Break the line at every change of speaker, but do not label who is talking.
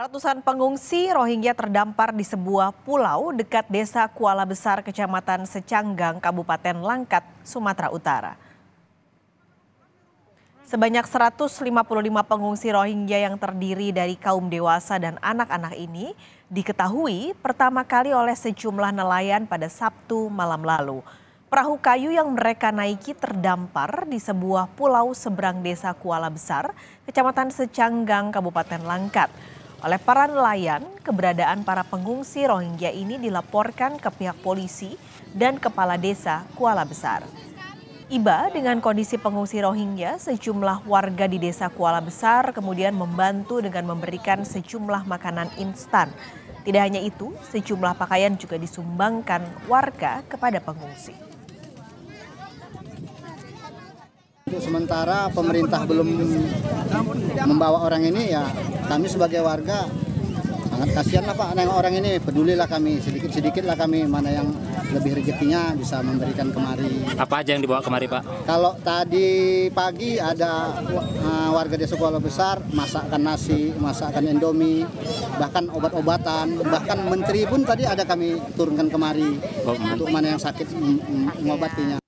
Ratusan pengungsi Rohingya terdampar di sebuah pulau dekat desa Kuala Besar, Kecamatan Secanggang, Kabupaten Langkat, Sumatera Utara. Sebanyak 155 pengungsi Rohingya yang terdiri dari kaum dewasa dan anak-anak ini diketahui pertama kali oleh sejumlah nelayan pada Sabtu malam lalu. Perahu kayu yang mereka naiki terdampar di sebuah pulau seberang desa Kuala Besar, Kecamatan Secanggang, Kabupaten Langkat. Oleh para nelayan, keberadaan para pengungsi Rohingya ini dilaporkan ke pihak polisi dan kepala desa Kuala Besar. Iba dengan kondisi pengungsi Rohingya, sejumlah warga di desa Kuala Besar kemudian membantu dengan memberikan sejumlah makanan instan. Tidak hanya itu, sejumlah pakaian juga disumbangkan warga kepada pengungsi.
Sementara pemerintah belum membawa orang ini ya kami sebagai warga sangat kasihan lah Pak nengok orang ini pedulilah kami sedikit-sedikit lah kami mana yang lebih rezekinya bisa memberikan kemari
apa aja yang dibawa kemari Pak
kalau tadi pagi ada eh, warga desa Kuala Besar masakan nasi masakan endomi, bahkan obat-obatan bahkan menteri pun tadi ada kami turunkan kemari oh, untuk mana yang sakit mengobatinya